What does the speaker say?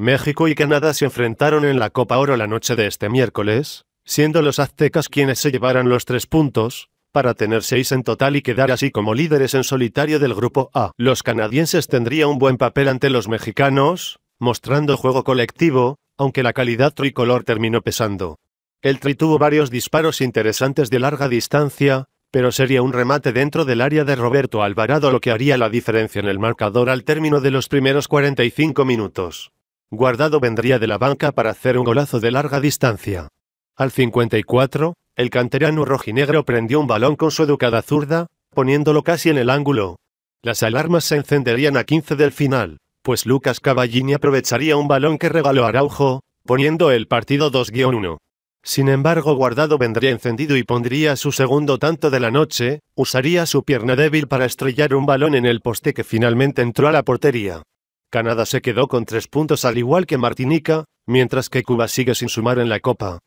México y Canadá se enfrentaron en la Copa Oro la noche de este miércoles, siendo los aztecas quienes se llevaran los tres puntos, para tener seis en total y quedar así como líderes en solitario del grupo A. Los canadienses tendrían un buen papel ante los mexicanos, mostrando juego colectivo, aunque la calidad tricolor terminó pesando. El tri tuvo varios disparos interesantes de larga distancia, pero sería un remate dentro del área de Roberto Alvarado lo que haría la diferencia en el marcador al término de los primeros 45 minutos. Guardado vendría de la banca para hacer un golazo de larga distancia. Al 54, el canterano rojinegro prendió un balón con su educada zurda, poniéndolo casi en el ángulo. Las alarmas se encenderían a 15 del final, pues Lucas Cavallini aprovecharía un balón que regaló Araujo, poniendo el partido 2-1. Sin embargo, Guardado vendría encendido y pondría su segundo tanto de la noche, usaría su pierna débil para estrellar un balón en el poste que finalmente entró a la portería. Canadá se quedó con tres puntos al igual que Martinica, mientras que Cuba sigue sin sumar en la Copa.